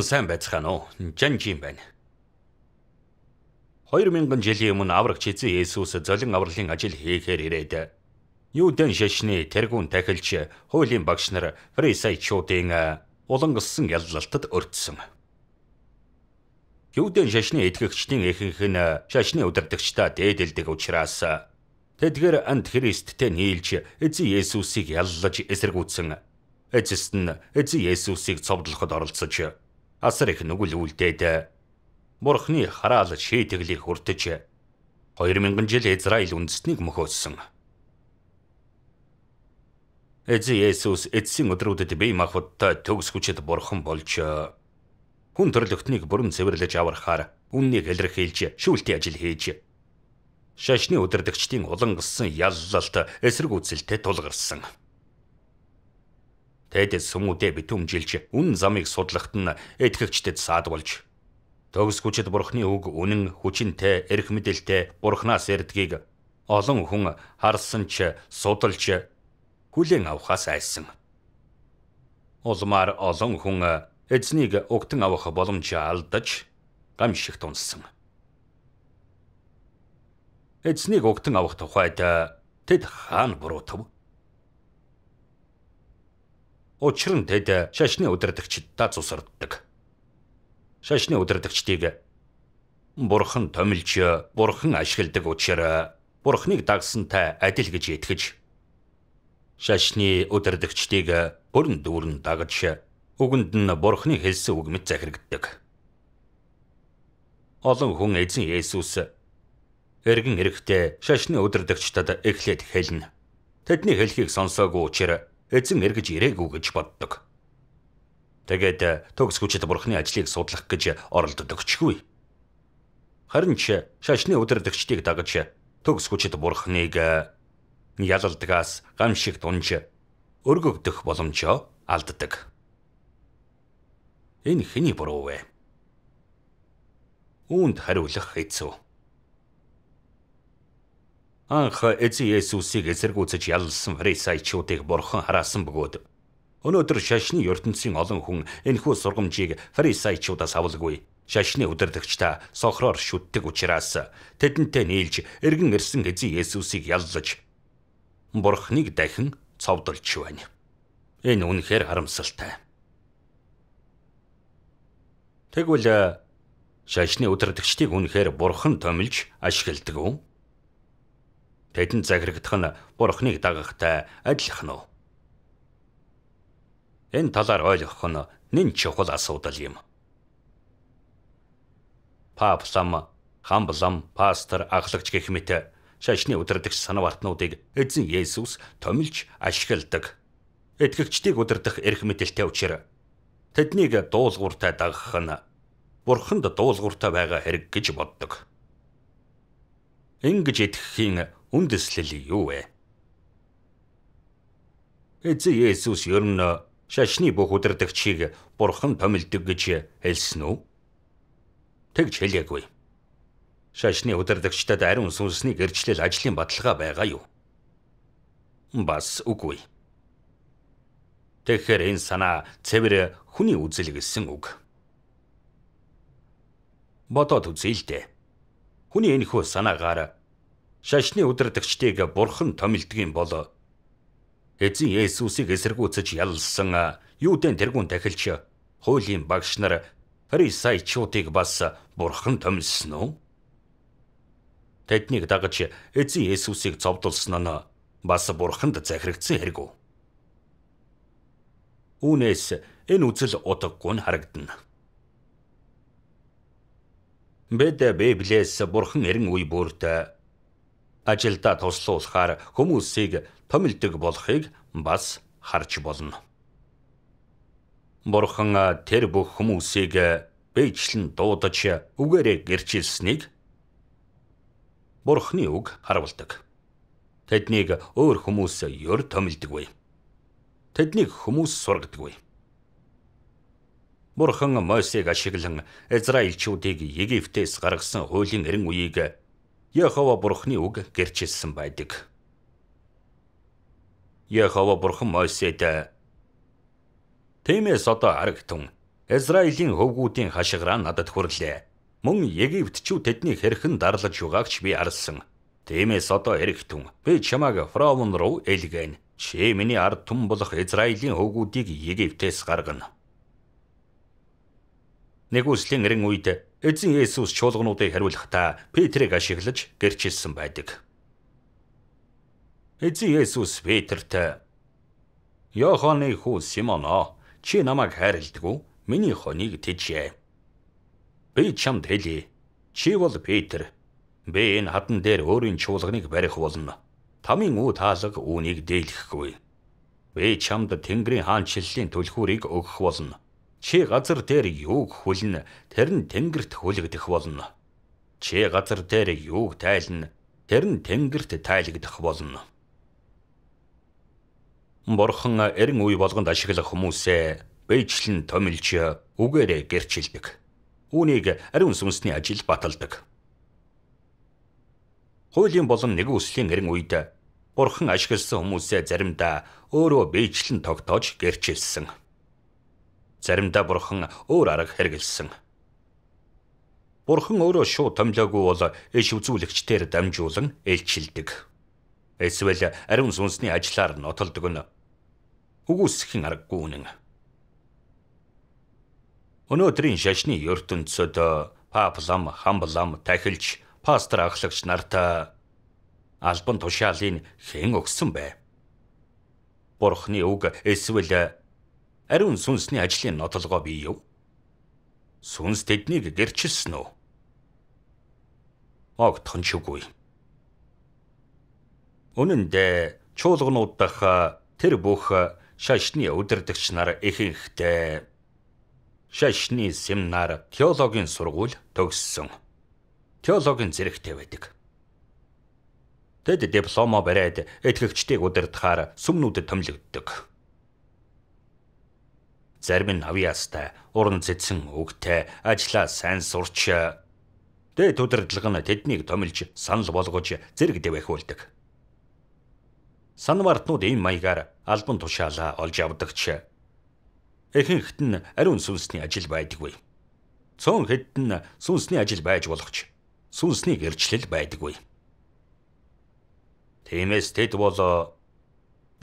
Сайн байцгаана уу? Жанжи юм байна. 2000 жилийн өмнө аврагч эзэн Есүс золин авралын ажил хийхээр ирээд Юудэн шашны тэргүүн тахилч хуулийн багш нар фарисеучуудын э, улангалсан яллалтад өртсөн. Юудэн шашны эдгэгчдийн ихэнх нь шашны удирдагчдаа дээдэлдэг учраас Тэдгээр антихристтэй нийлж эзэн Есүсийг яллаж эсэргүүцсэн. Эцэст нь эзэн Есүсийг цовдлоход оролцож асар их нүгэл үлдээд Бурхны хараал шийтгэлийг хүртэж 2000 жил Израиль үндэстнийг мөхөөссөн. Эзэн Есүс эцсийн өдрүүдэд бие махбодтой төгс хүчит бурхан болж хүн төрлөختнийг бүрэн цэвэрлэж аврахаар үннийг илэрхийлж шүүлтийн ажил хийж шашны удирдагчдын улан гссэн яллалт эсрэг үзэлтэд тулгарсан. Тэд сүмүдэ битүмжилж үн замыг судлахад нь этгэгчдэд саадвалж төгс хүчит бурхны үг үнэн хүчинтэй эрх мэдэлтэй бурхнаас ирдгийг олон хүн харсан ч судалж хүлээн авахаас айсан. Улмаар олон хүн эзнийг өгтөн авах боломж алдаж гамшигт унсан эзнийг угтан авах тухайд э, тэд хаан буруутав. Учир нь тэд э, шашны удирдагчдаа цусарддаг. Шашны удирдагчдыг бурхан томилж, бурхан ашигладаг учраас э, бурханыг дагсантай адил гэж итгэж шашны удирдагчдыг бүрэн дүүрэн дагаж үгэнд нь бурханы хэлсэн үг мэт захирагддаг. Олон хүн эзэн Есүс эргэн эрэхтэй шашны өдөрдөгчдөд эхлээд хэлнэ. Тэдний хэлхийг сонсоогүй учраа эзэн эргэж ирээгүй гэж боддог. Тэгээд төгс хүчит бурхны ажлыг судлах гэж оролддог чгүй. Харин ч шашны өдөрдөгчдийг дагаж төгс хүчит бурхныг ялалдгаас гамшиг дунж өргөгдөх боломжоо алддаг. Энэ хэний буруу вэ? Үүнд хариулах хэцүү. Анх эзэн Есүсийг эсэргүүцэж яллсан фарисеучдыг бурхан хараасан бөгөөд өнөөдөр шашны ертөнцийн олон хүн энэхүү сургамжийг фарисеучудаас авалгүй шашны үдирдэгч та сохроор шүтдэг учраас тэдэнтэй нийлж эргэн ирсэн эзэн Есүсийг яллаж бурханыг дахин цовдолж байна. Энэ үнэхээр харамсалтай. Тэгвэл шашны үдирдэгчдийг үнэхээр бурхан томилж ашигладаг уу? Тэдэнд захирагдах нь Бурхныг дагахтай адилхан уу? Энэ талаар ойлгох нь нэн чухал асуудал юм. Пап лам, хам лам, пастор, аглагч гэх мэт шашны удирдах санав артнуудыг эзэн Есүс томилж ашигладаг. Итгэгчдийг удирдах эрх мэдэлтэй учраа тэднийг дуулууртай дагах нь Бурханд дуулууртай байгаа хэрэг гэж боддог. Ингэж итгэхийн үндэслэл юу вэ? Эцэг Есүс ер нь шашны бүх үдирдэгчийг бурхан томилдог гэж хэлсэн үү? Тэгж хэлээгүй. Шашны үдирдэгчдэд ариун сүнсний гэрчлэл ажлын баталгаа байгаа юу? Бас үгүй. Тэгэхээр энэ санаа цэвэр хүний үзэл гэсэн үг. Бодоод үзье л дээ. Хүний энэхүү санаагаар шашны өдөрдөгчдийг бурхан томилдгийн болоо. Эзэн Есүсийг эсэргүүцэж ялсан юудэн тэргүүн тахилч хуулийн багш нар фарисеучуудыг бас бурхан томилсон уу? Тэднийг дагаж эзэн Есүсийг зовдулсан нь бас бурханд захирагдсан хэрэг үү? Үүнээс энэ үзэл утгагүй нь харагдана. Бид Библиэс бурхан эрен үе бүрт ажилдаа туслуулахаар хүмүүсийг томилдог болохыг бас харж болно. Бурхан тэр бүх хүмүүсийг бэйжлэн дуудаж үгээрээ гэрчилсэнийг Бурхны үг харуулдаг. Тэднийг өөр хүмүүс ёр томилдог вэ. Тэднийг хүмүүс сургадаг вэ. Бурхан Мосег ашиглан Израильчүүдийг Египтээс гаргасан хуулийн эрен үеийг Яхова бурхны үг гэрчилсэн байдаг. Яхова бурхан Мойсед Тэмээс одоо харагтун Израилийн хөвгүүдийн хашгираа надад хүрлээ. Мөн Египтчүү тэдний хэрхэн дарлаж югаагч би харсан. Тэмээс одоо эрэгтун би чамааг фараон руу элгэн. Чи миний ард түмэн болох Израилийн хөвгүүдийг Египтээс гаргана. Нэг үслийн эрен үед Эзэн Есүс чуулгануудыг хариулахдаа Петрийг ашиглаж гэрчилсэн байдаг. Эзэн Есүс Петрт "Йоханы хүү Симоно, чи намайг хайрладгүй? Миний хоныг тэжээ. Би чамд хэлье. Чи бол Петр. Би энэ хатан дээр өөрийн чуулганыг барих болно. Тамийн үе таалаг үүнийг дийлэхгүй. Би чамд Тэнгэрийн хаанчлалын түлхүүрийг өгөх болно. Чи газар дээр юуг хүлнэ, тэр нь тэнгэрт хүлэгдэх болно. Чи газар дээр юуг тайлна, тэр нь тэнгэрт тайлагдах болно. Бурхан эрен үе болгонд ашиглах хүмүүсээ бэйжлэн томилж үгээрээ гэрчилдэг. Үүнийг ариун сүнсний ажил баталдаг. Хуулийн болон нэгэн үслийн эрен үед Бурхан ашигласан хүмүүсээ заримдаа өөрөө бэйжлэн тогтоож гэрчилсэн заримдаа бурхан өөр арга хэрэгэлсэн. Бурхан өөрөө шууд томлоогүй бол иш үзүүлэгчдээр дамжуулан ээлжилдэг. Эсвэл ариун сүнсний ажиллаар нотолдог нь үгүйсхэн аргагүй үнэн. Өнөөдрийн шашны ертөнцид паплам, хамблам, тахилч, пастор ахлагч нартаа албан тушаалын хэн өгсөн бэ? Бурхны үг эсвэл Ариун сүнсний ажлын нотолгоо бий юу? Сүнс тэднийг гэрчилсэн үү? Огтхон ч үгүй. Үнэн дээр чуулганууд дах тэр бүх шашны удирдагч нар ихэнхдээ шашны семинар теологийн сургууль төгссөн. Теологийн зэрэгтэй байдаг. Тэд дипломо бариад этгээдчдийг удирдахаар сүмнүүдэд томилогддог зарим нь авьяастай, уран цэцэн өгтэй, ажлаа сайн сурч дээд удирдлага нь тэднийг томилж санал болгож зэрэг дэвэх үлдэг. Санвартнууд энэ маягаар албан тушаалаа олж авдаг ч ихэнхд нь ариун сүнсний ажил байдаггүй. Цөөн хэд нь сүнсний ажил байж боловч сүнсний гэрчлэл байдаггүй. Тиймээс тэд бол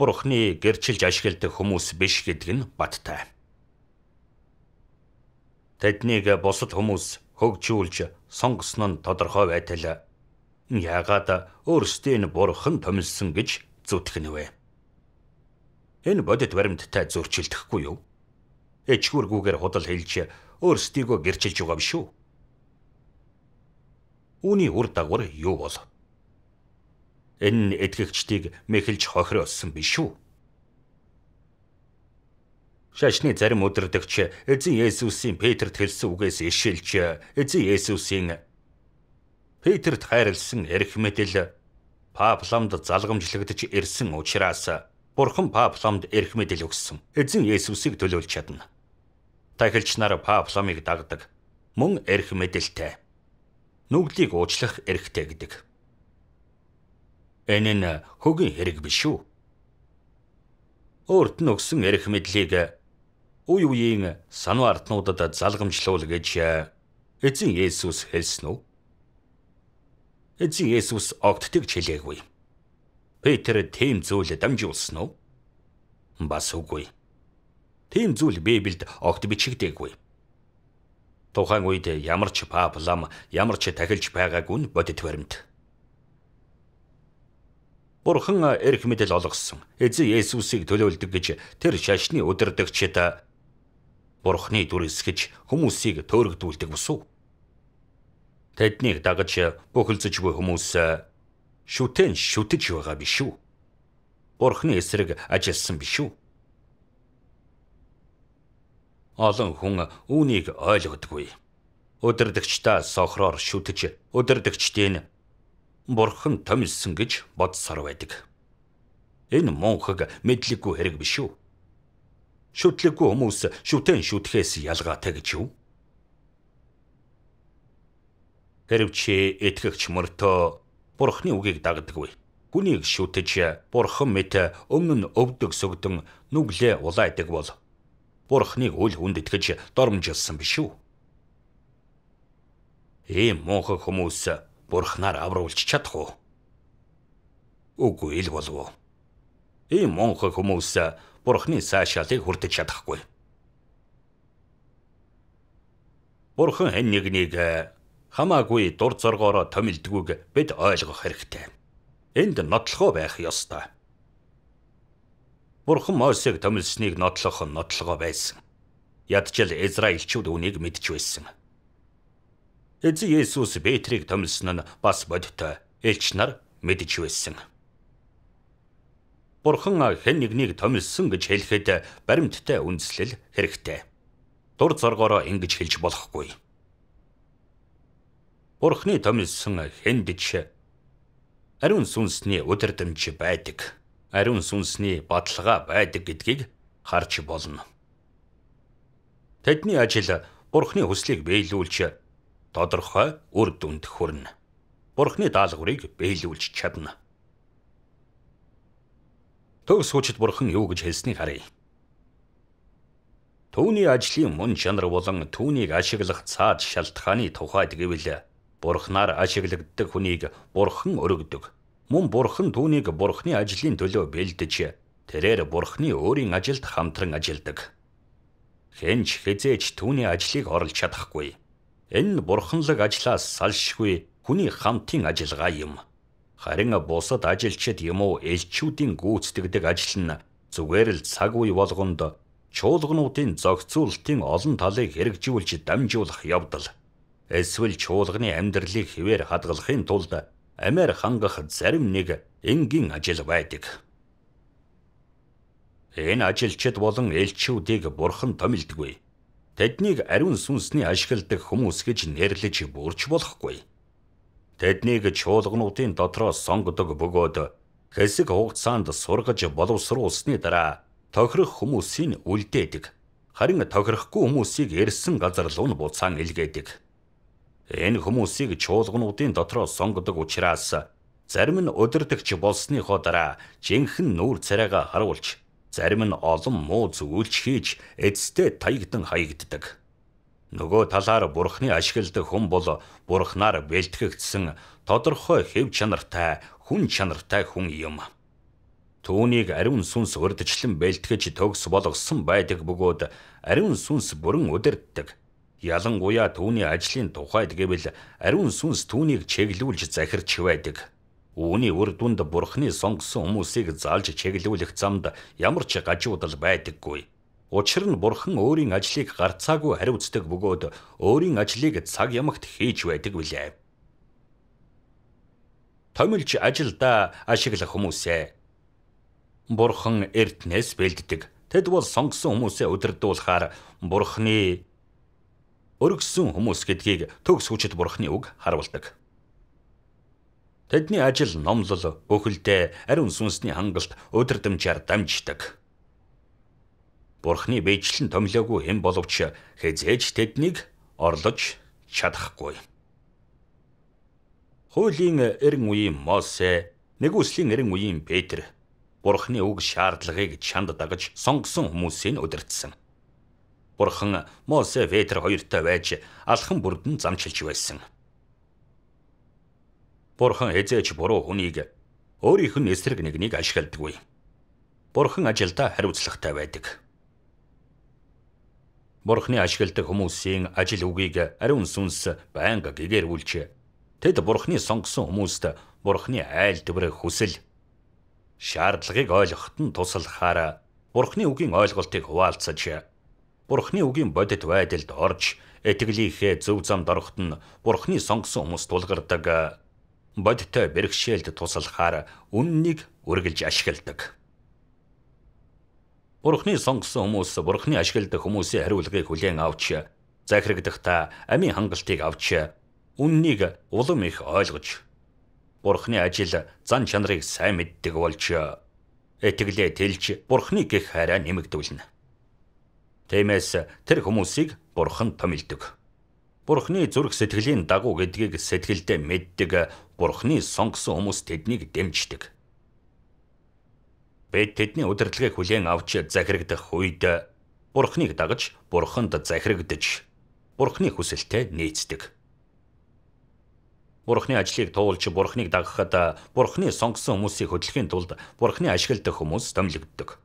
бурхны гэрчилж ашигладаг хүмүүс биш гэдэг нь баттай. Тэднийг бусад хүмүүс хөгжүүлж сонгосон нь тодорхой байтал яагаад өөрсдийн бурхан томилсон гэж зүтгэнэвэ? Энэ бодит баримттай зөрчилдөхгүй юу? Эчгүүргүүгээр худал хэлж өөрсдийгөө гэрчилж байгаа биш үү? Үүний үр дагавар юу болов? энэ нь эдгэгчдийг мэхэлж хохироолсон биш үү? Шашны зарим өдрөдөгч Эзэн Есүсийн Петрт хэлсэн үгээс ишилж Эзэн Есүсийн Петрт хайрлсан эрх мэдэл Павломд залгамжлагдж ирсэн учраас Бурхан Павломд эрх мэдэл өгсөн. Эзэн Есүсийг төлөөлж чадна. Тахилч нар Павломыг дагдаг. Мөн эрх мэдэлтэй. Нүглийг уучлах эрхтэй гэдэг. Энэ нь хөгийн хэрэг биш үү? Өөрт нь өгсөн эрх мэдлийг үе үеийн сануу артнуудад залгамжлуул гэж эзэн Есүс хэлсэн үү? Эзэн Есүс огтдгч хэлээгүй. Петр тийм зүйл дамжуулсан уу? Бас үгүй. Тийм зүйл Библиэд огт бичигдээгүй. Тухайн үед ямар ч пап лам ямар ч тахилж байгаагүй нь бодит баримт. Бурхан эрх мэдэл олгосон. Эзэн Есүсийг төлөөлдөг гэж тэр шашны өдөрдөгчд Бурхны дүр эсгэж хүмүүсийг төөрөгдүүлдэг бусуу. Тэднийг дагаж бүхэлзэж буй хүмүүс шүтэн шүтэж байгаа биш үү? Бурхны эсрэг ажилласан биш үү? Олон хүн үүнийг ойлгодгүй. Өдөрдөгчдөө сохроор шүтэж, өдөрдөгчдийн бурхан томилсон гэж бодсоор байдаг. Энэ мунхаг мэдлэггүй хэрэг биш үү? Шүтлэггүй хүмүүс шүтэн шүтгэхээс ялгаатай гэж юу? Хэрв чи итгэгч мөртөө бурхны үгийг дагдаггүй. Хүнийг шүтэж бурхан мэт өмнө нь өвдөг сөгдөн нүглээ улаа идэг бол бурхныг үл хүнд итгэж дормжилсан биш үү? Ийм мунх хүмүүс бурхнаар авруулж чадах уу? Үгүй л болов уу? Ийм мунх хүмүүс Бурхны сайшаалыг хүрдэж чадахгүй. Бурхан хэн нэгнийг э, хамаагүй дур зоргоороо томилдгүүг бид ойлгох хэрэгтэй. Энд нотлохоо байх ёстой. Бурхан Мосег томилсныг нотлох нь нотлогоо байсан. Ядчил Израильчүүд үнийг мэдж байсан. Эзэн Есүс Петрийг томилсон нь бас бодтой э, элч нар мэдж байсан. Бурхан хэн нэгнийг томилсон гэж хэлэхэд баримттай үндэслэл хэрэгтэй. Дур зоргоороо ингэж хэлж болохгүй. Бурхны томилсон хэндэж ариун сүнсний өдөрдөмж байдаг. Ариун сүнсний бадлага байдаг гэдгийг харж болно. Тэдний ажил Бурхны хүслийг биелүүлж тодорхой үр дүнд хүрнэ. Бурхны даалгаврыг биелүүлж чадна. Төв суучд бурхан юу гэж хэлснийг харъя. Төвний ажлын мөн чанар болон түүнийг ашиглах цаад шалтгааны тухайд гэвэл бурхнаар ашиглагддаг хүнийг бурхан өргөдөг. Мөн бурхан түүнийг бурхны ажлын төлөө бэлдэж, тэрээр бурхны өөрийн ажилд хамтран ажилдаг. Хэнч хизээч түүний ажлыг орлож чадахгүй. Энэ бурханлаг ажлаас салшгүй хүний хамтын ажиллагаа юм харин бусад ажилчид юм уу элчүүдийн гүйцэтгэдэг ажил нь зүгээр л цаг үе болгонд чуулгануудын зохицуулалтын олон талыг хэрэгжүүлж дамжуулах явдал эсвэл чуулганы амьдралыг хിവэр хадгалахын тулд амиар хангах зарим нэг энгийн ажил байдаг. Энэ ажилчид болон элчүүдийг бурхан томилдгүй. Тэднийг ариун сүнсний ашигладаг хүмүүс гэж нэрлэж бүрч болохгүй. Тэднийг чуулгануудын дотроос сонгодог бөгөөд хэсэг хугацаанд сургаж боловсруулсны дараа тохирох хүмүүсийг үлдээдэг. Харин тохирохгүй хүмүүсийг ирсэн газар руу нь буцаан илгээдэг. Энэ хүмүүсийг чуулгануудын дотроос сонгодог учраас зарим нь өдөрдөгч болсныхоо дараа жинхэнэ нүүр царайгаа харуулж, зарим нь олон муу зүйлч хийж эцэстээ таягдан хаягддаг. Нөгөө талаар бурхны ашигладаг хүн бол бурхнаар бэлтгэгдсэн тодорхой хэв чанартай хүн чанартай хүн юм. Түүнийг ариун сүнс урдчлан бэлтгэж төгс болгосон байдаг бөгөөд ариун сүнс бүрэн удирддаг. Ялангуяа түүний ажлын тухайд гэвэл ариун сүнс түүнийг чиглүүлж захирч байдаг. Үүний үр дүнд бурхны сонгосон хүмүүсийг залж чиглүүлэх замд ямар ч гажуудал байдаггүй. Учир нь бурхан өөрийн ажлыг гарцаагүй хариуцдаг бөгөөд өөрийн ажлыг цаг ямагт хийж байдаг билээ. Томилж ажилдаа ашиглах хүмүүсээ бурхан эрднээс бэлддэг. Тэд бол сонгосон хүмүүсээ удирдуулахаар бурханы өргөссөн хүмүүс гэдгийг төгс хүчит бурханы үг харуулдаг. Тэдний ажил номлол, өхөлдөө, ариун сүнсний хангалт, удирдамжаар дамждаг. Бурхны бэжлэн томилоогүй хэн боловч хязээж тэднийг орлож чадахгүй. Хуулийн эрен үеийн Мосе, нэг үслийн эрен үеийн Петр Бурхны үг шаардлагыг чанд дагаж сонгосон хүмүүсийг удирдсан. Бурхан Мосе Петр хоёртой байж алхан бүрдэн замчилж байсан. Бурхан эзэж буруу хүнийг өөрийнх нь эсрэг нэгнийг ашигладаггүй. Бурхан ажилдаа хариуцлагатай байдаг бурхны ашигладаг хүмүүсийн ажил үгийг ариун сүнс байнга гэгэрүүлж тэд бурхны сонгосон хүмүүст бурхны айл дэврэх хүсэл шаардлагыг ойлгоход нь туслахаараа бурхны үгийн ойлголтыг хуваалцаж бурхны үгийн бодит байдалд орж этгэлийнхээ зөв замд ороход нь бурхны сонгосон хүмүүс тулгардаг бодиттой бэрхшээлд туслахаар үннийг үргэлж ашигладаг. Бурхны сонгосон хүмүүс Бурхны ашигладаг хүмүүсийн хариулгыг хүлээн авч захирагдахта амийн хангалтыг авч үннийг улам их ойлгож Бурхны ажил зан чанарыг сайн мэддэг болж итгэлээ тэлж Бурхны гих хараа нэмэгдүүлнэ. Тиймээс тэр хүмүүсийг Бурхан томилдог. Бурхны зүрх сэтгэлийн дагуу гэдгийг сэтгэлдээ мэддэг Бурхны сонгосон хүмүүс тэднийг дэмждэг. Бид тэдний удирдлагыг хүлээн авч захирагдах үед Бурхныг дагаж, Бурханд захирагдаж, Бурхны хүсэлтэд нийцдэг. Бурхны ажлыг туулж, Бурхныг дагахад Бурхны сонгосон хүмүүсийг хөдөлгөхийн тулд Бурхны ашигладаг хүмүүс томилогддог.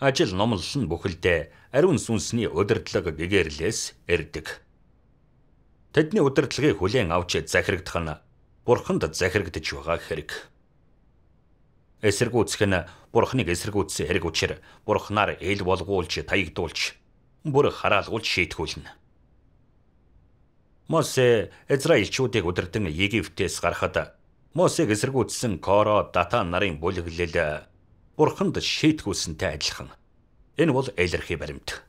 Ажил номлол нь бүхэлдээ ариун сүнсний удирдлага гэгэрлээс ирдэг. Тэдний удирдлагыг хүлээн авч захирагдах нь Бурханд захирагдаж байгаа хэрэг эсэргүүцэх нь бурхныг эсэргүүцсэн хэрэг учир бурхнаар ил болгуулж таягдуулж бүр хараалгуулж шийтгүүлнэ. Мосе Израильчүүдийг удирдан Египтээс гарахад Мосег эсэргүүцсэн Коро Датан нарын бүлэглэл бурханд шийтгүүлсэнтэй адилхан. Энэ бол илэрхий баримт.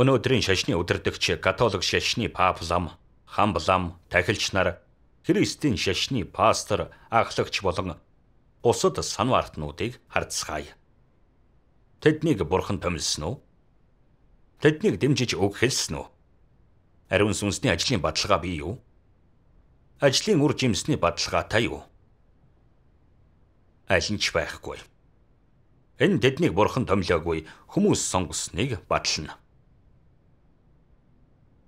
Өнөөдрийн шашны удирдагч католик шашны пап лам, хам лам, тахилч нар Христийн шашны пастор, ахлагч болон бусад санваартнуудыг харцгаая. Тэднийг бурхан томилсон уу? Тэднийг дэмжиж өг хэлсэн үү? Ариун сүнсний ажлын баталгаа бий юу? Ажлын үр жимсний баталгаатай юу? Аль нь ч байхгүй. Энэ тэднийг бурхан томилоогүй хүмүүс сонгосныг батална.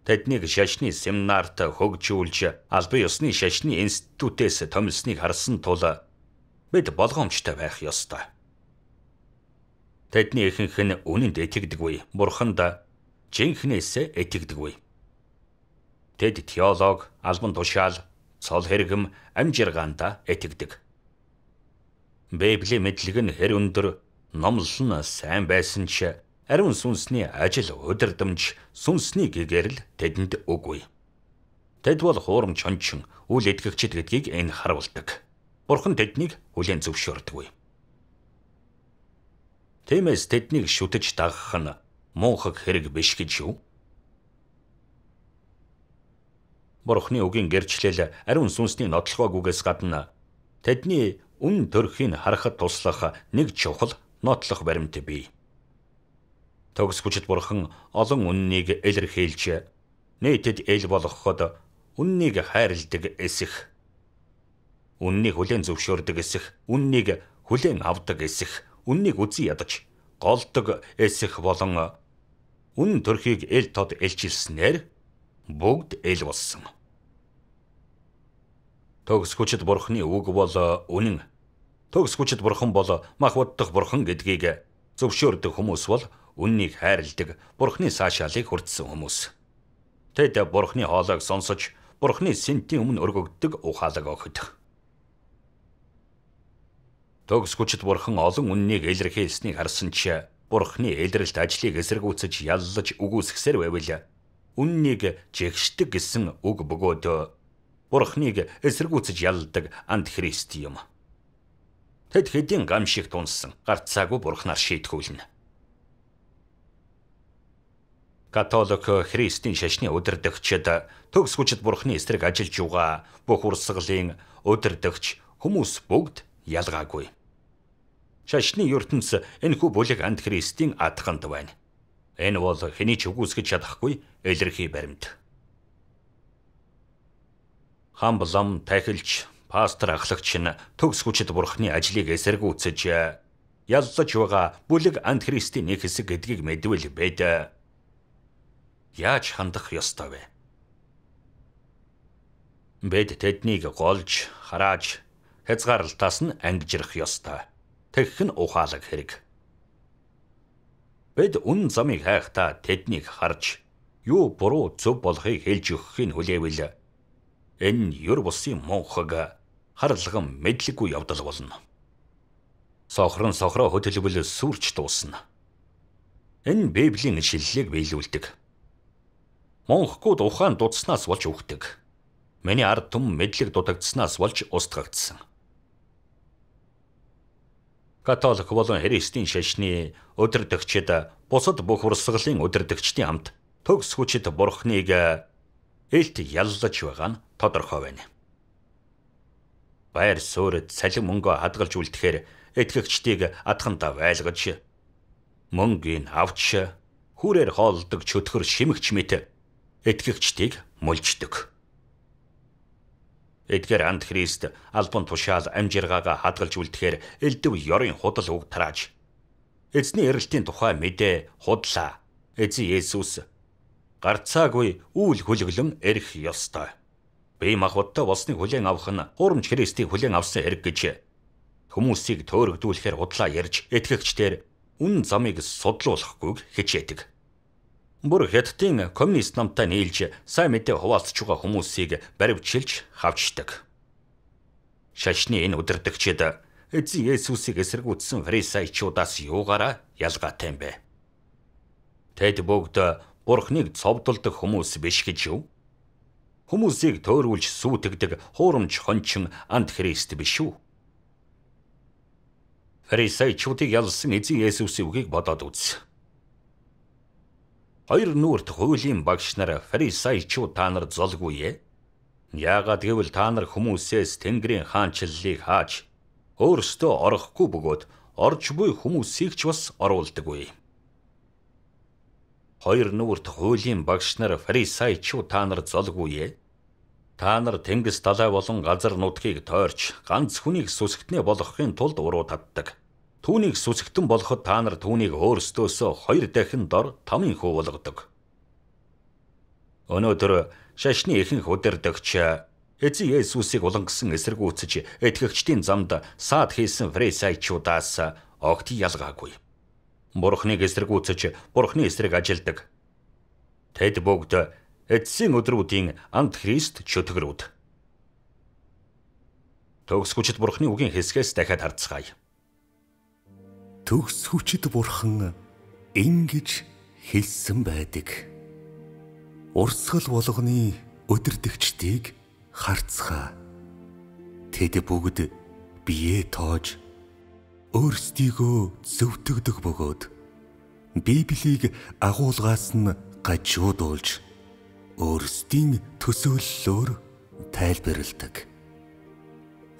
Тэднийг шашны семинарт хөгжүүлж албан ёсны шашны институтээс томилсныг харсан тул бид болгоомжтой байх ёстой. Тэдний ихэнх нь үнэнд итгэдэггүй. Бурханд жинхнээсээ итгэдэггүй. Тэд теолог, албан тушаал, цол хэрэгм, амжиргаанд итгэдэг. Библийн мэдлэг нь хэр өндөр, номлол нь сайн байсан ч Ариун сүнсний ажил удирдамж сүнсний гэгээр л тэдэнд үгүй. Тэд бол хуурамч хончин үл итгэгчд гэдгийг энэ харуулдаг. Бурхан тэднийг хүлээн зөвшөөрдөггүй. Тиймээс тэднийг шүтэж дагах нь муухаг хэрэг биш гэж юу? Бурхны үгийн гэрчлэл ариун сүнсний нотлохоогүйгээс гадна тэдний үн төрхийн харахад туслах нэг чухал нотлох баримт бий. Төгс хүчит бурхан олон үннийг илэрхийлж нийтэд ил болгоход үннийг хайрладаг эсэх үннийг хүлэн зөвшөөрдөг эсэх үннийг хүлэн авдаг эсэх үннийг үзий ядаж голдог эсэх болон үн төрхийг ил тод илчилснээр бүгд ил болсон. Төгс хүчит бурхны үг бол үнэн. Төгс хүчит бурхан бол мах боддох бурхан гэдгийг зөвшөөрдөг хүмүүс бол үннийг хайрладаг бурхны саашаалыг хүртсэн хүмүүс. Тэд бурхны хоолойг сонсож бурхны сэнтийн өмнө өргөгддөг ухаалаг өгөхдөг. Төгс хүчит бурхан олон үннийг илэрхийлснийг харсан ч бурхны илрэлт ажлыг эсэргүүцэж яллаж үгүйсгсээр байвал үннийг жигшдэг гэсэн үг бөгөөд бурхныг эсэргүүцэж ялдаг ант христ юм. Тэд хэдийн гамшигт унсан гарцаагүй бурхнаар шийтгүүлнэ католик христийн шашны өдөрдөгчд төгс хүчит бурхны эсрэг ажиллаж байгаа бүх урсгалын өдөрдөгч хүмүүс бүгд ялгаагүй. Шашны ертөнц энэхүү бүлэг анд христийн атханд байна. Энэ бол хэний ч үгүйсгэж чадахгүй илэрхий баримт. Хан Блам тахилч пастор ахлагч нь төгс хүчит бурхны ажлыг эсэргүүцэж яллаж байгаа бүлэг анд христийн нэг хэсэг гэдгийг мэдвэл байд яаж хандах ёстой вэ? Бид тэднийг голж, харааж, хязгаарлалтаас нь ангижрах ёстой. Тэгэх нь ухаалаг хэрэг. Бид үн замыг хайхдаа тэднийг харж, юу буруу зөв болохыг хэлж өгөхийг хүлээвэл энэ юр бусын мунхаг харлаган мэдлэггүй явдал болно. Сохрон сохроо хөдөлбөл сүрч дуусна. Энэ Библийн шиллийг биелүүлдэг Монхгууд ухаан дудснаас болж өвхдөг. Миний ард түм мэдлэг дутагдсанаас болж устгагдсан. Католик болон Христийн шашны өдөрдөгчд бусад бүх урсгалын өдөрдөгчдийн хамт төгс хүчит бурхныг элт яллаж байгаа нь тодорхой байна. Баяр суурид салин мөнгөө хадгалж үлдэхээр этгэгчдийг адхандаа байлгаж мөнгөийг авч хүрээр хоолдог чөтгөр шимэгч мэт итгэгчдийг мулждаг. Эдгээр Ант Христ албан тушаал амжиргаагаа хадгалж үлдэхээр элдв ёрын худал уг тарааж эзний эрэлтийн тухай мэдээ худлаа. Эзэн Есүс гарцаагүй үүл хүлэглэн эрэх ёстой. Бие махбодтой болсныг хүлээн авах нь хурамч Христийг хүлээн авсан хэрэг гэж хүмүүсийг төөрөгдүүлэхээр худлаа ярьж итгэгчдэр үн замыг судлуулахгүйг хичээдэг. Бүр Хятадын коммунист намтай нийлж сайн мэдээ хуваалцж байгаа хүмүүсийг баривчилж хавчдаг. Шашны энэ өдөрдөгчд Эзэн Есүсийг эсэргүүцсэн фарисеучудаас юугаараа ялгаатай юм бэ? Тэд бүгд Бурхныг цовдлдог хүмүүс биш гэж юу? Хүмүүсийг төөрүүлж сүйтгэдэг хуурамч хончин ант Христ биш үү? Фарисеучудыг ялсан эзэн Есүсийн үгийг бодоод үз. Хоёр нүрт хуулийн багш нар фарисеичуу та нар золгүй ээ. Яагаад гэвэл та нар хүмүүсээс Тэнгэрийн хаанчлалыг хааж өөрсдөө орохгүй бөгөөд орж буй хүмүүсийг ч бас оруулдаггүй. Хоёр нүрт хуулийн багш нар фарисеичуу та нар золгүй ээ. Та нар тэнгис далай болон газар нутгийг тойрч ганц хүнийг сүсгтнээ болгохын тулд уруу татдаг Түүнийг сүсгтэн болоход та нар түүнийг өөрсдөөсөө хоёр дахин дор тамийн хүү болгодог. Өнөөдөр шашны ихэнх үдирдэгч Эзэн Есүсийг улангасан эсэргүүцэж итгэгчдийн замд саад хийсэн фрейсайчудаас огт ялгаагүй. Бурхныг эсэргүүцэж Бурхны эсрэг ажилдаг. Тэд бүгд эцсийн өдрүүдийн ант Христ чөтгөрүүд. Төгсгүчд Бурхны үгийн хэсгээс дахиад харцгаая төгс хүчит бурхан ингэж хэлсэн байдаг. Урсгал болгоны өдөртөгчдийг харцгаа. Тэд бүгд бие тоож өөрсдийгөө зөвтгдөг бөгөөд Библийг агуулгаас нь гажуудуулж өөрсдийн төсөөллөөр тайлбарладаг.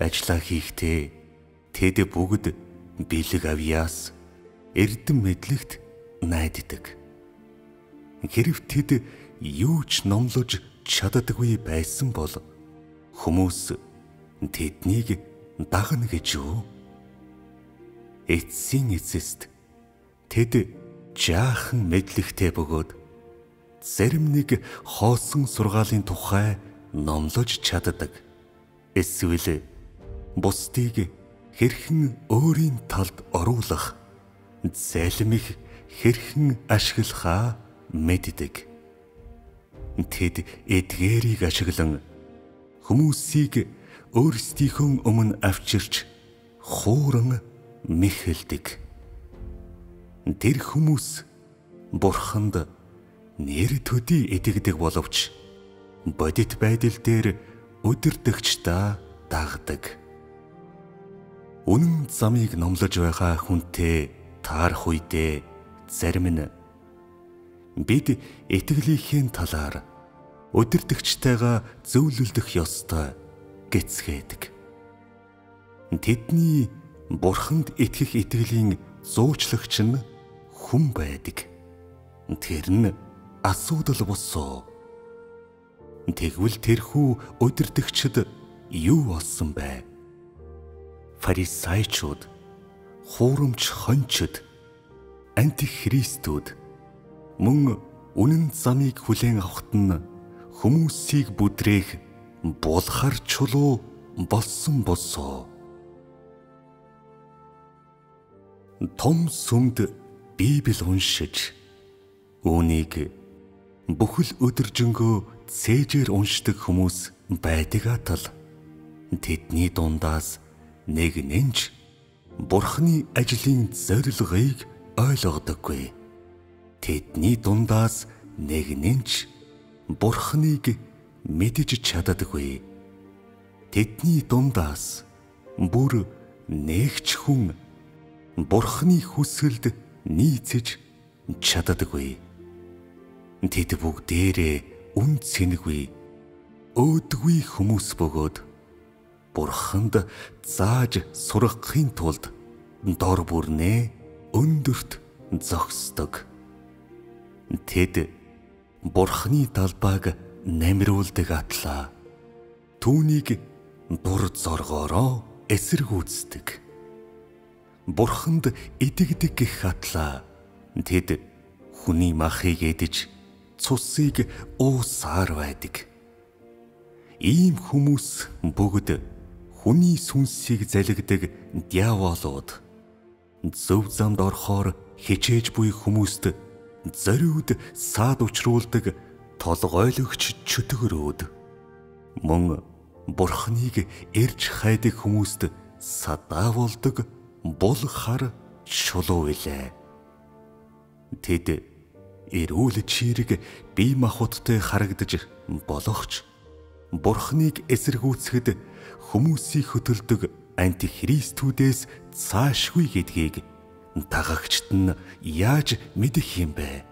Ажлаа хийхдээ тэд бүгд бэлэг авьяас эрдэм мэдлэгт найддаг. Хэрв тэд юу ч номлож чаддаггүй байсан бол хүмүүс тэднийг дагна гэж юу? Эцсийн эцэст тэд жаахан мэдлэгтэй бөгөөд зарим нэг хоосон сургаалын тухай номлож чаддаг. Эсвэл бусдыг хэрхэн өөрийн талд оруулах, залмих хэрхэн ашиглахаа мэддэг. Тэд эдгээрийг ашиглан хүмүүсийг өөрсдийнхөө өмнө авчирч хууран мэхэлдэг. Тэр хүмүүс бурханд нэр төдий эдэгдэг боловч бодит байдал дээр өдөртөгч та дагдаг. Үнэн замыг номлож байгаа хүнтэй таарх үедээ зарим нь бид итгэлийнхээ талаар өдөртөгчтэйгээ зөвлөлдөх ёстой гэцгээдэг. Тэдний бурханд итгэх итгэлийн зуучлагч нь хүн байдаг. Тэр нь асуудал босоо. Тэгвэл тэрхүү өдөртөгчд юу болсон бэ? фарисеучуд, хуурамч хончид, антихристүүд мөн үнэн замыг хүлээн авахт нь хүмүүсийг бүдрээх булхар чулуу болсон босоо. Том сүмд Библи уншиж үүнийг бүхэл өдөржингөө цээжээр уншдаг хүмүүс байдаг атал тэдний дундаас нэг нэнч бурхны ажлын зорилгыг ойлгодоггүй. Тэдний дундаас нэг нэнч бурхныг мэдж чаддаггүй. Тэдний дундаас бүр нэгч хүн бурхны хүсэлд нийцэж чаддаггүй. Тэд бүгдээрээ үн цэнэгүй өөдгүй хүмүүс бөгөөд бурханд зааж сурахын тулд дор бүрнээ өндөрт зогсдог. Тэд бурхны талбайг намруулдаг атлаа. Түүнийг дур зоргоороо эсэргүүцдэг. Бурханд итгэдэг гих атлаа. Тэд хүний махыг эдэж цусыг уусаар байдаг. Ийм хүмүүс бүгд хүний сүнсийг залгидаг диаволууд зөв замд орохоор хичээж буй хүмүүст зориуд саад учруулдаг толгойлогч чөтгөрөөд мөн бурхныг эрж хайдаг хүмүүст садааволдог бул хар шулуу билээ. Тэд эрүүл чирэг бие махбодтой харагдаж болохч бурхныг эсэргүүцэхэд хүмүүсийг хөтөлдөг антихристүүдээс цаашгүй гэдгийг дагагчд нь яаж мэдэх юм бэ?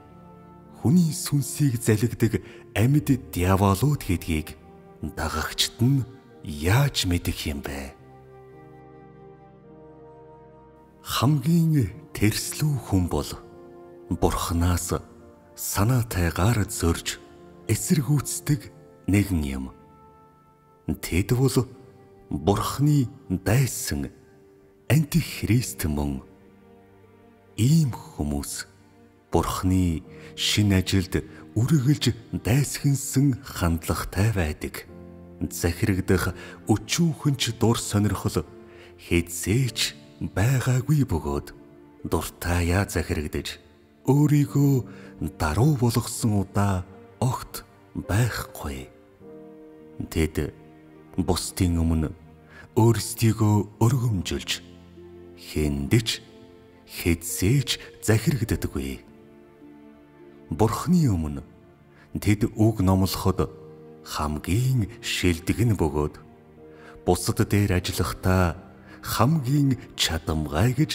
Хүний сүнсийг залгидаг амьд диаволууд гэдгийг дагагчд нь яаж мэдэх юм бэ? Хамгийн тэрслүү хүн бол Бурханаас санаатайгаар зөрж эсэргүүцдэг нэгэн юм. Тэд бол бурхны дайсан антихрист мөн ийм хүмүүс бурхны шин ажилд үргэлж дайсхэнсэн хандлагатай байдаг. Захирагдах өчүүхэн ч дур сонирхол хэзээч байгаагүй бөгөөд дуртаяа захирагдж өөрийгөө даруу болгосон удаа огт байхгүй. Тэд бусдын өмнө өөрсдийгөө өргөмжилж хэндэж хэдсээж захирагддаггүй. Бурхны өмнө тэд үг номлоход хамгийн шилдэгэн бөгөөд бусад дээр ажиллахдаа хамгийн чадамгай гэж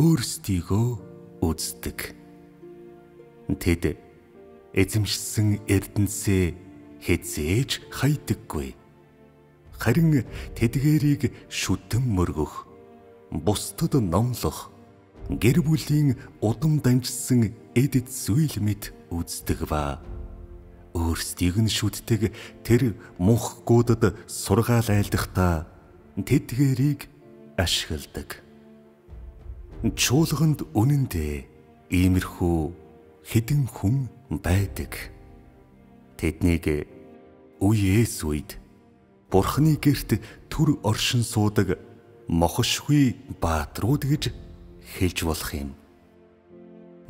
өөрсдийгөө үздэг. Тэд эзэмшсэн эрдэнсээ хэзээж хайдаггүй харин тэдгэрийг шүтэн мөргөх, бусдад номлох, гэр бүлийн удам дамжсан эдэд зүйл мэд үздэг ба өөрсдийг нь шүтдэг тэр мунхгуудад сургаал айлдахдаа тэдгэрийг ашигладаг. Чуулганд үнэндээ иймэрхүү хідэн хүн байдаг. Тэднийг үеэс үед бурхны герт төр оршин суудаг мохошгүй бааtruуд гэж хэлж болох юм.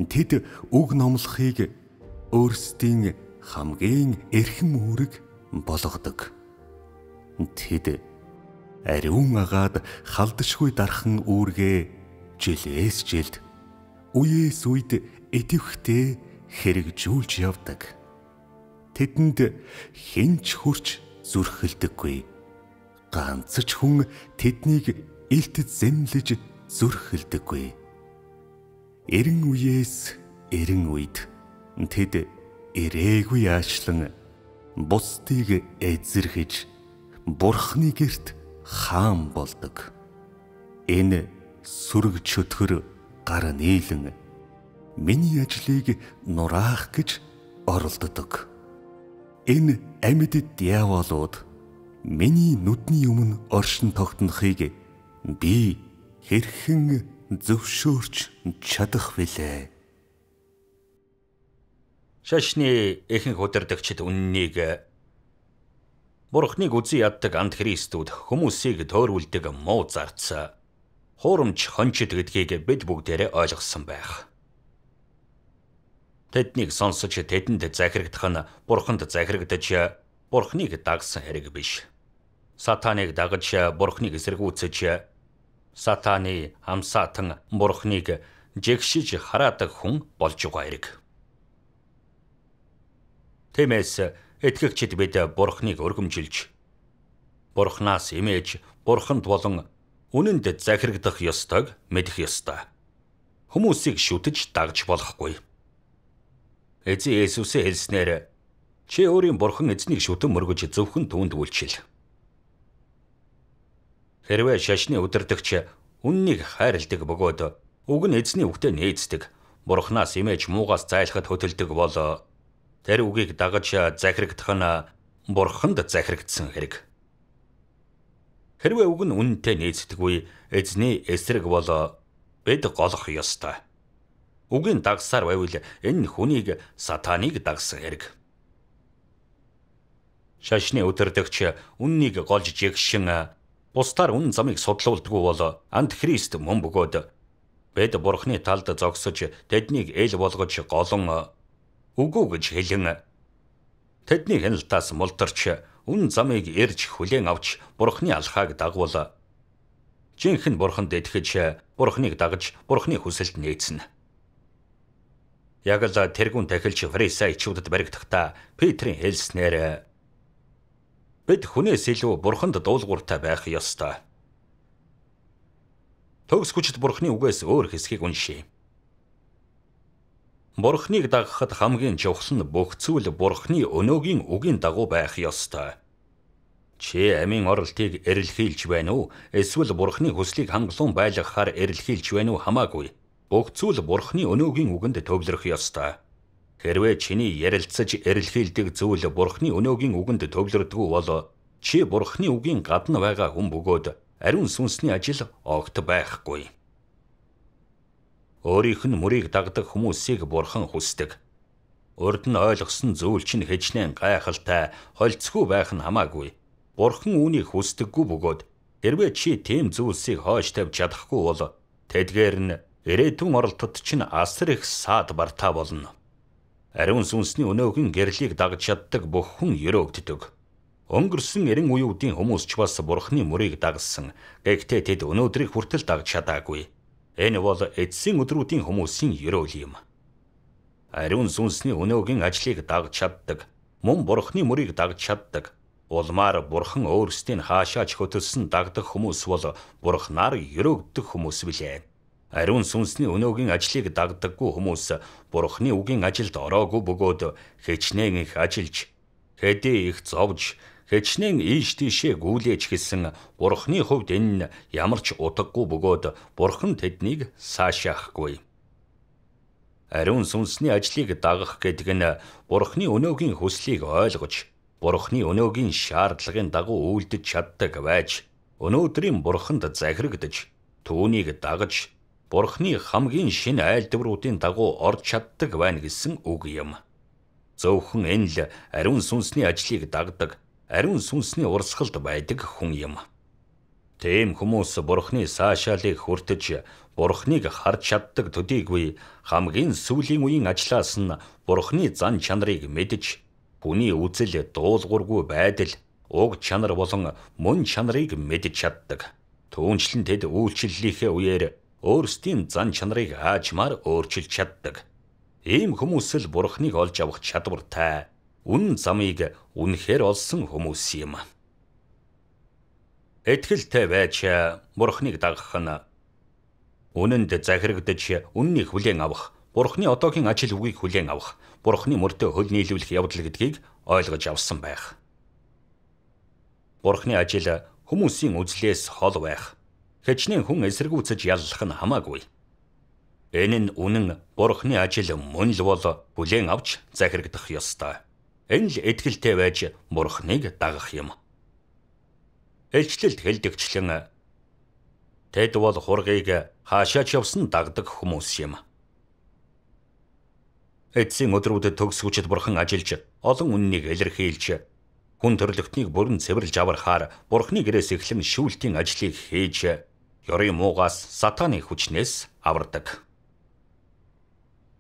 Тэд үг номлохыг өөрсдийн хамгийн эрхэм үүрэг болгодог. Тэд ариун агаад халдшгүй дархан үүргээ жилээс жилд үеэс үед идэвхтэй хэрэгжүүлж явдаг. Тэдэнд хинч хурч зүрхэлдэггүй. Ганц ч хүн тэднийг илт зэмлэж зүрхэлдэггүй. Эрен үеэс эрен үед тэд ирээгүй аачлан бусдыг эзэрхэж бурхны герт хаан болдог. Энэ сүрэг чөтгөр гар нийлэн миний ажлыг нураах гэж оролддог энэ амьд диаволууд миний нүдний өмнө оршин тогтнохыг би хэрхэн зөвшөөрч чадах вэлээ. Шашны ихэнх удирдагчид үннийг Бурхныг үзий яддаг ант Христүүд хүмүүсийг төөрүүлдэг муу зарц хуурамч хончид гэдгийг бид бүгдээрээ ойлгосон байх. Тэднийг сонсож тэдэнд захирагдах нь бурханд захирагдаж бурхныг дагсан хэрэг биш. Сатаныг дагаж бурхныг эсэргүүцэж сатаны амсаатан бурхныг жигшиж хараадаг хүн болж байгаа хэрэг. Тиймээс итгэгчид бид бурхныг өргөмжилж бурхнаас имэж бурханд болон үнэнд захирагдах ёстойг мэдэх ёстой. Хүмүүсийг шүтэж дагж болохгүй. Эзэн Есүс хэлснээр чи өөрийн бурхан эзнийг шүтэн мөргөж зөвхөн түүнд үйлчил. Хэрвээ шашны өдөртөгч үннийг хайрладаг бөгөөд үг нь эзний үгтэй нээцдэг, бурхнаас имэж муугаас зайлахад хөтөлдөг бол тэр үгийг дагаж захирагдах нь бурханд захирагдсан хэрэг. Хэрвээ үг нь үнэнтэй нээцдэггүй эзний эсрэг бол бид голох ёстой. Үгийн дагсаар байвал энэ хүнийг сатаныг дагсан хэрэг. Шашны өдөрдөгч үннийг голж жигшин бусдаар үн замыг судлуулдгүй бол антихрист мөн бөгөөд бид бурхны талд зогсож тэднийг эл болгож голон үгүй гэж хэлэн тэдний хяналтаас мултарч үн замыг эрж хүлээн авч бурхны алхааг дагвал жинхэнэ бурханд итгэж бурхныг дагаж бурхны хүсэлд нээцэн. Яг л тэргүүн тахилч Фрейса ичүүдэд баригдахдаа Петрийн хэлснээр бид хүнээс илүү бурханд дуулууртай байх ёстой. Төгс хүчит бурхны үгээс өөр хэсгийг уншийе. Бурхныг дагахад хамгийн чухал нь бүх зүйл бурхны өнөөгийн үгийн дагуу байх ёстой. Чи амийн оролтыг эрэлхийлж байна уу? Эсвэл бурхны хүслийг хангалуун байлгахаар эрэлхийлж байна уу хамаагүй бүх зүйл Бурхны өнөөгийн үгэнд төвлөрөх ёстой. Хэрвээ чиний ярилцаж эрэлхийлдэг зүйл Бурхны өнөөгийн үгэнд төвлөрдгөө бол чи Бурхны үгийн гадна байгаа хүн бөгөөд ариун сүнсний ажил огт байхгүй. Өөрийнх нь мөрийг дагдаг хүмүүсийг Бурхан хүсдэг. Урд нь ойлгосон зүйл чинь хэжнээн гайхалтай, холцгүй байх нь хамаагүй. Бурхан үүнийг хүсдэггүй бөгөөд хэрвээ чи тийм зүйлсийг хойш тавьж чадахгүй бол тэдгээр нь Ирээдүйн оролдод чинь асар их саад бартаа болно. Ариун сүнсний өнөөхөн гэрлийг дагж чаддаг бүх хүн өрөөгддөг. Өнгөрсөн эрен үеүүдийн хүмүүс ч бас бурхны мөрийг дагсан. Гэхдээ тэд өнөөдрийг хүртэл дагж чадаагүй. Энэ бол эцсийн өдрүүдийн хүмүүсийн ёроол юм. Ариун сүнсний өнөөгийн ажлыг дагж чаддаг, мөн бурхны мөрийг дагж чаддаг. Улмаар бурхан өөрсдийг хаашаач хөтөлсөн дагдах хүмүүс бол бурхнаар ёроогдох хүмүүс билээ. Ариун сүнсний өнөөгийн ажлыг дагдаггүй хүмүүс бурхны үгийн ажилд ороогүй бөгөөд хичнээн их ажиллж, хэдий их зовж, хичнээн ийш тийшээ гүйлээж хэлсэн бурхны хувьд энэ нь ямар ч утгагүй бөгөөд бурхан тэднийг саашаахгүй. Ариун сүнсний ажлыг дагах гэдэг нь бурхны өнөөгийн хүслийг ойлгож, бурхны өнөөгийн шаардлагын дагуу үйлдэж чаддаг байж, өнөөдрийн бурханд захирагдж, түүнийг дагаж Бурхны хамгийн шинэ айлдвруудын дагуу орж чаддаг байна гэсэн үг юм. Зөвхөн энэ л ариун сүнсний ажлыг дагдаг, ариун сүнсний урсгалд байдаг хүн юм. Тэм хүмүүс Бурхны саашаалыг хүртэж, Бурхныг харж чаддаг төдийгүй хамгийн сүүлийн үеийн ажлаас нь Бурхны зан чанарыг мэдж, хүний үзэл дуулуургүй байдал, уг чанар болон мөн чанарыг мэдж чаддаг. Түүнчлэн тэд үйлчлэлийнхээ үеэр өөрсдийн зан чанарыг аажмаар өөрчилж чаддаг. Ийм хүмүүс л бурхныг олж авах чадвартай үн замыг үнэхээр олсон хүмүүс юм. Итгэлтэй байж бурхныг дагах нь үнэнд захирагдж үннийг хүлээн авах, бурхны одоогийн ажил үгийг хүлээн авах, бурхны мөртөө хөл нийлүүлэх явдал гэдгийг ойлгож авсан байх. Бурхны ажил хүмүүсийн үзлээс хол байх Хэчнээн хүн эсэргүүцэж яллах нь хамаагүй. Энэ нь үнэн бурхны ажил мөн л бол бүлээн авч захирагдах ёстой. Энэ л этгэлтэй байж бурхныг дагах юм. Илчлэлд хэлдэгчлэн тэд бол хургийг хаашаа ч явсан дагдаг хүмүүс юм. Эцсийн өдрүүдэд төгсгүүчд бурхан ажиллаж олон үннийг илэрхийлж хүн төрлөختнийг бүрэн цэвэрлж аврахаар бурхны гэрээс эхлэн шүүлтийн ажлыг хийж ёрийн муугаас сатаны хүчнээс авардаг.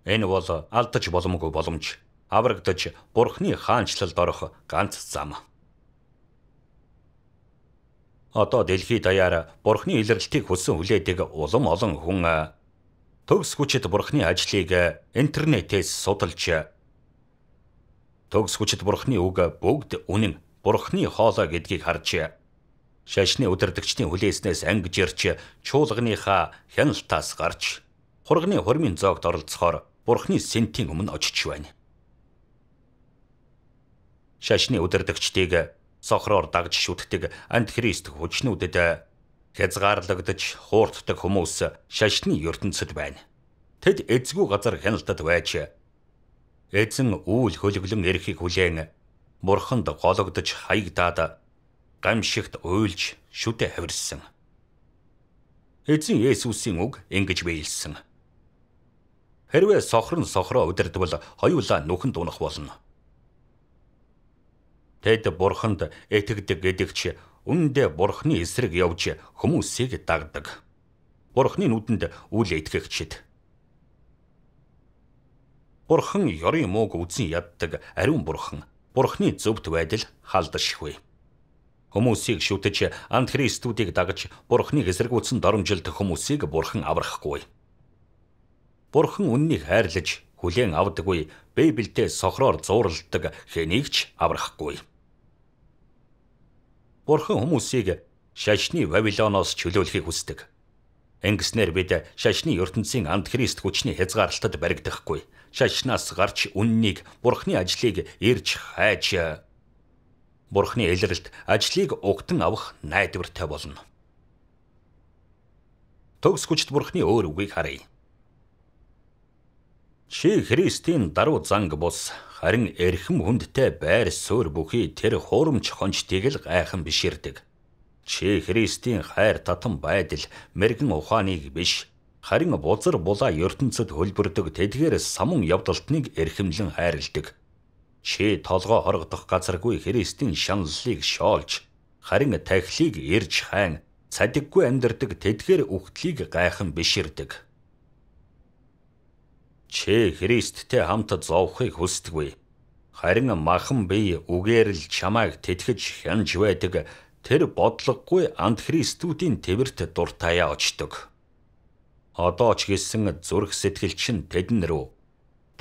Энэ бол алдаж боломгүй боломж, аврагдаж бурхны хаанчлалд орох ганц зам. Одоо дэлхийд даяар бурхны илэрлэлтийг хүссэн хүлээдэг улам олон хүн э, төгс хүчит бурхны ажлыг э, интернетээс судалж э, төгс хүчит бурхны үг бүгд үнэн бурхны хоолой гэдгийг харж шашны удирдагчдын хүлээснээс анги жирч чуулганыхаа хяналтаас гарч хурганы хормын зоогт оролцохоор бурхны сэнтийн өмнө очиж байна. Шашны удирдагчдыг сохроор дагж шүтдэг антихрист хүчнүүдэд хязгаарлагдаж хуурддаг хүмүүс шашны ертөнцид байна. Тэд эзгүй газар хяналтад байж эзэн үүл хөлөглөн эрэхийг хүлээн бурханд гологдож хаягдаад гамшигт уйлж шүтэ хавирсан. Эзэн Есүсийн үг ингэж биелсэн. Хэрвээ сохрон сохроо удирдвал хоёулаа нүхэнд унах болно. Тэд бурханд итгэдэг гэдэг чи үндэ бурхны эсрэг явж хүмүүсийг дагдаг. Бурхны нүдэнд үл итгэгчд. Бурхан ёрын мууг үзэн яддаг ариун бурхан. Бурхны зөвхт байдал халдшгүй. Хүмүүсийг шүтэж антихристүүдийг дагаж бурхныг эсэргүүцэн доромжилт хүмүүсийг бурхан аврахгүй. Бурхан үннийг хайрлаж хүлээн авдаггүй, Библиэд сохроор зуурладаг хэнийгч аврахгүй. Бурхан хүмүүсийг шашны Вавилоноос чөлөөлөхийг хүсдэг. Ингэснээр бид шашны ертөнцийн антихрист хүчний хязгаарлалтад баригдахгүй. Шашнаас гарч үннийг, бурхны ажлыг ирж хайж Бурхны илрэлт ажлыг угтан авах найдвартай болно. Төгс хүчт Бурхны өөр үгийг харъя. Чи Христийн даруй занг бус харин эрхэм хүндтэй байр суурь бүхий тэр хуурамч хончтыг л гайхан биширдэг. Чи Христийн хайр татам байдал мэрэгэн ухааныг биш харин бузар булаа ертөнцид хөлбөрдөг тэдгээр самун явдалтныг эрхэмлэн хайрладаг. Чи толгоо хоргодох газаргүй Христийн шаналлыг шоолж, харин тахилыг ирж хайн цадиггүй амьдрдаг тэдгээр үхтлийг гайхан биширдэг. Чи Христтэй хамт зовхыг хүсдэггүй. Харин махан бие үгээр л чамайг тэтгэж хянж байдаг тэр бодлогогүй антихристүүдийн тэмэрт дуртаяа очдог. Одоо ч гэсэн зүрх сэтгэл чинь тэдэн рүү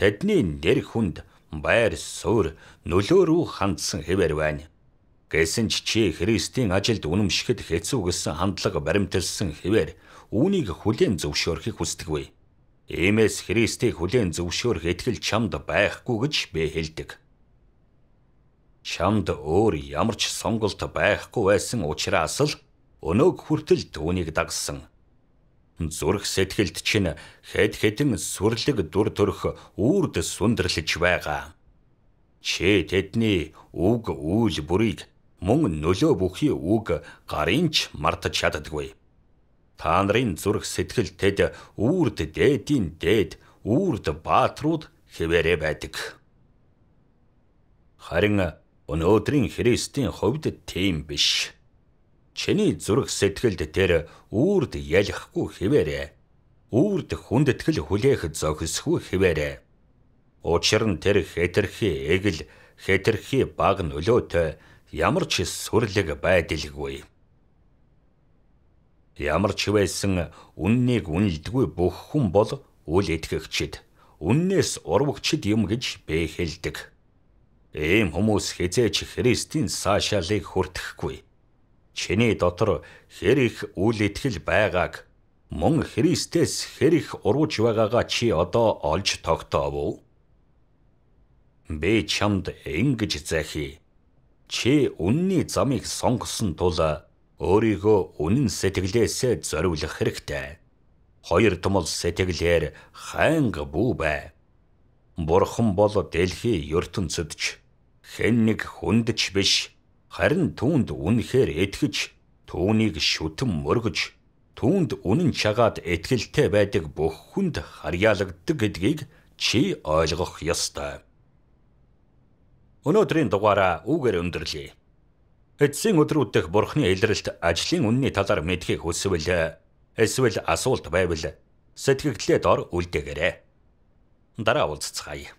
тэдний нэр хүнд байр суурь нөлөөрүү хандсан хэвээр байна. Гэсэн ч чи Христийн ажилд үнэмшихэд хэцүү гэсэн хандлага баримталсан хэвээр үүнийг хүлээн зөвшөөрөхийг хүсдэг вэ. Иймээс Христийг хүлээн зөвшөөрөх итгэл чамд байхгүй гэж бэ хэлдэг. Чамд өөр ямар ч сонголт байхгүй байсан учраас л өнөөг хүртэл түүнийг дагсан. Зүрх сэтгэлд чинь хэд хэдэн сүрлэг дүр төрх үрд сүндэрлэж байгаа. Чи тэдний үг үйл бүрийг мөн нөлөө бүхий үг гарын ч мартаж чаддаггүй. Та нарын зүрх сэтгэл тэд үрд дээдийн дээд үрд баатрууд хэвээрээ байдаг. Харин өнөөдрийн Христийн хувьд тийм биш чиний зүрх сэтгэлд тэр үрд ялахгүй хിവэрэ. Үрд хүндэтгэл хүлээх зохисгүй хിവэрэ. Учир нь тэр хэтэрхий эгэл хэтэрхий баг нөлөөтэй ямар ч сүрлэг байдалгүй. Ямар ч байсан үннийг үнэлдэггүй бүх хүн бол үл итгэгчд, үннээс урвагчд юм гэж бэхэлдэг. Ийм хүмүүс хизээч Христийн саашаалыг хүртэхгүй чиний дотор хэр их үл итгэл байгааг мөн Христэс хэр их урвж байгаагаа чи одоо олж тогтоов уу? Би чамд ингэж захи. Чи үнний замыг сонгосон тул өөрийгөө үнэн сэтгэлээсээ зориулах хэрэгтэй. Хоёр томл сэтгэлээр хайнга бүү бай. Бурхан бол дэлхийн ертөнцөдч хэн нэг хүндч биш Харин түүнд үнэхээр итгэж, түүнийг шүтэн мөргөж, түүнд үнэн чагаад итгэлтэй байдаг бүх хүнд харьяалагддаг гэдгийг чи ойлгох ёстой. Өнөөдрийн дугаараа үгээр өндөрлөе. Эцсийн өдрүүддх бурхны илрэлт ажлын үнний талаар мэдхийг хүсвэл эсвэл асуулт байвал сэтгэгдлээ дор үлдээгээрэй. Дараа уулзцаая.